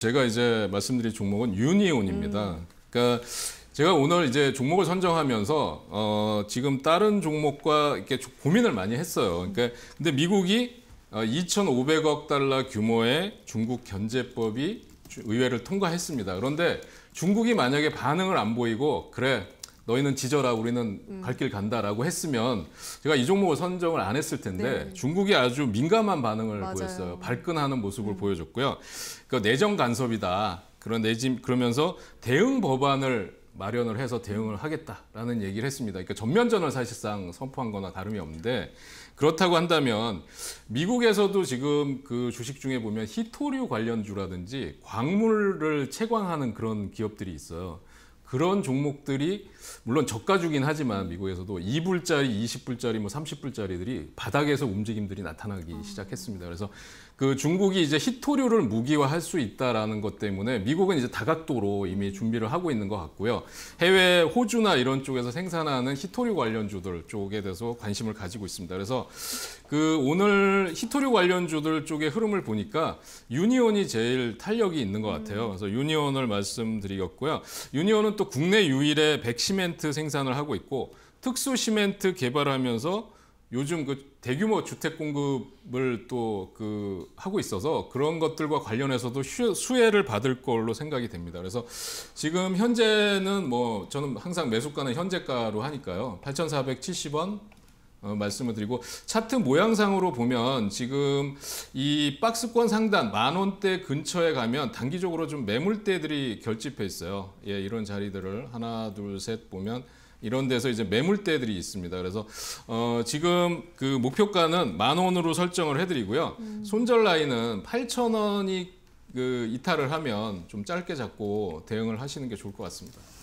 제가 이제 말씀드릴 종목은 유니온입니다. 음. 그러니까 제가 오늘 이제 종목을 선정하면서 어, 지금 다른 종목과 이렇게 고민을 많이 했어요. 그러니까 근데 미국이 2,500억 어, 달러 규모의 중국 견제법이 의회를 통과했습니다. 그런데 중국이 만약에 반응을 안 보이고 그래 너희는 지져라 우리는 음. 갈길 간다라고 했으면 제가 이 종목을 선정을 안 했을 텐데 네. 중국이 아주 민감한 반응을 맞아요. 보였어요. 발끈하는 음. 모습을 음. 보여줬고요. 그 내정 간섭이다. 그런 내집 그러면서 대응 법안을 마련을 해서 대응을 하겠다라는 얘기를 했습니다. 그러니까 전면전을 사실상 선포한 거나 다름이 없는데 그렇다고 한다면 미국에서도 지금 그 주식 중에 보면 히토류 관련주라든지 광물을 채광하는 그런 기업들이 있어요. 그런 종목들이 물론 저가주긴 하지만 미국에서도 2불짜리, 20불짜리, 뭐 30불짜리들이 바닥에서 움직임들이 나타나기 음. 시작했습니다. 그래서 그 중국이 이제 히토류를 무기화할 수 있다라는 것 때문에 미국은 이제 다각도로 이미 준비를 하고 있는 것 같고요. 해외 호주나 이런 쪽에서 생산하는 히토류 관련주들 쪽에 대해서 관심을 가지고 있습니다. 그래서 그 오늘 히토류 관련주들 쪽의 흐름을 보니까 유니온이 제일 탄력이 있는 것 같아요. 그래서 유니온을 말씀드리겠고요. 유니온은 또 국내 유일의 백시멘트 생산을 하고 있고 특수 시멘트 개발하면서 요즘 그 대규모 주택 공급을 또 그 하고 있어서 그런 것들과 관련해서도 수혜를 받을 걸로 생각이 됩니다. 그래서 지금 현재는 뭐 저는 항상 매수가는 현재가로 하니까요. 8,470원 어, 말씀을 드리고 차트 모양상으로 보면 지금 이 박스권 상단 만 원대 근처에 가면 단기적으로 좀 매물대들이 결집해 있어요. 예, 이런 자리들을 하나 둘 셋 보면 이런 데서 이제 매물대들이 있습니다. 그래서 어, 지금 그 목표가는 만 원으로 설정을 해드리고요. 음. 손절 라인은 8천 원이 그 이탈을 하면 좀 짧게 잡고 대응을 하시는 게 좋을 것 같습니다.